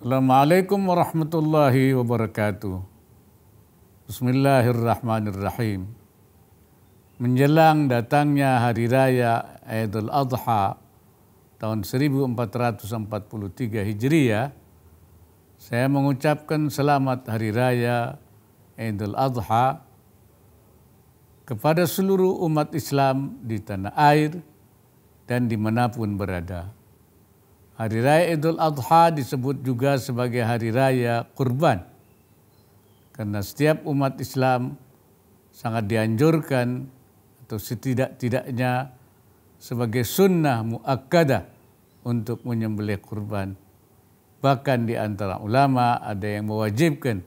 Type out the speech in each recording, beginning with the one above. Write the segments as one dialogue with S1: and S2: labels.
S1: Assalamualaikum warahmatullahi wabarakatuh. Bismillahirrahmanirrahim. Menjelang datangnya Hari Raya Idul Adha tahun 1443 Hijriah, saya mengucapkan selamat Hari Raya Idul Adha kepada seluruh umat Islam di tanah air dan dimanapun berada. Hari Raya Idul Adha disebut juga sebagai Hari Raya Kurban. Karena setiap umat Islam sangat dianjurkan atau setidak-tidaknya sebagai sunnah muakkadah untuk menyembelih kurban. Bahkan di antara ulama ada yang mewajibkan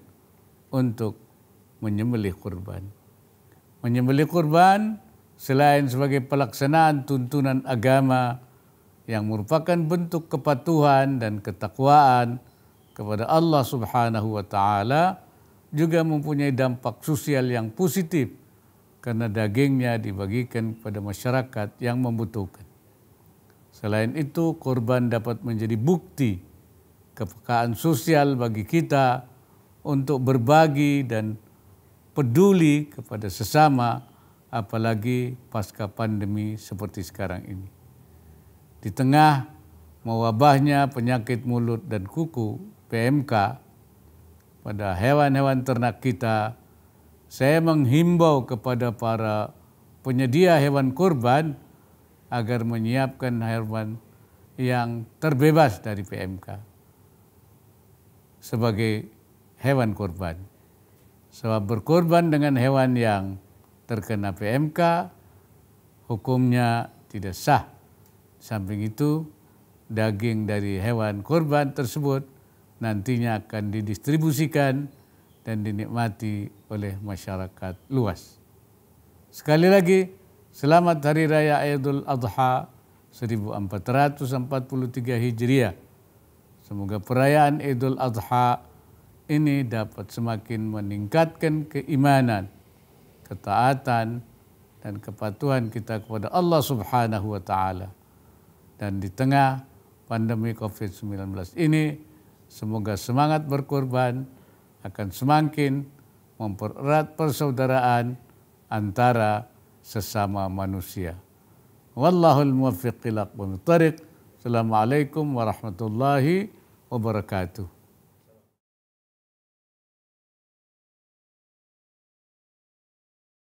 S1: untuk menyembelih kurban. Menyembelih kurban selain sebagai pelaksanaan tuntunan agama, yang merupakan bentuk kepatuhan dan ketakwaan kepada Allah Subhanahu wa taala juga mempunyai dampak sosial yang positif karena dagingnya dibagikan kepada masyarakat yang membutuhkan. Selain itu, korban dapat menjadi bukti kepekaan sosial bagi kita untuk berbagi dan peduli kepada sesama apalagi pasca pandemi seperti sekarang ini di tengah mewabahnya penyakit mulut dan kuku PMK pada hewan-hewan ternak kita, saya menghimbau kepada para penyedia hewan kurban agar menyiapkan hewan yang terbebas dari PMK sebagai hewan kurban. Sebab berkorban dengan hewan yang terkena PMK hukumnya tidak sah Samping itu, daging dari hewan korban tersebut nantinya akan didistribusikan dan dinikmati oleh masyarakat luas. Sekali lagi, selamat Hari Raya Idul Adha 1443 Hijriah. Semoga perayaan Idul Adha ini dapat semakin meningkatkan keimanan, ketaatan, dan kepatuhan kita kepada Allah Subhanahu wa taala. Dan di tengah pandemi COVID-19 ini, semoga semangat berkorban akan semakin mempererat persaudaraan antara sesama manusia. Wallahul muwaffiq ila Assalamualaikum warahmatullahi wabarakatuh.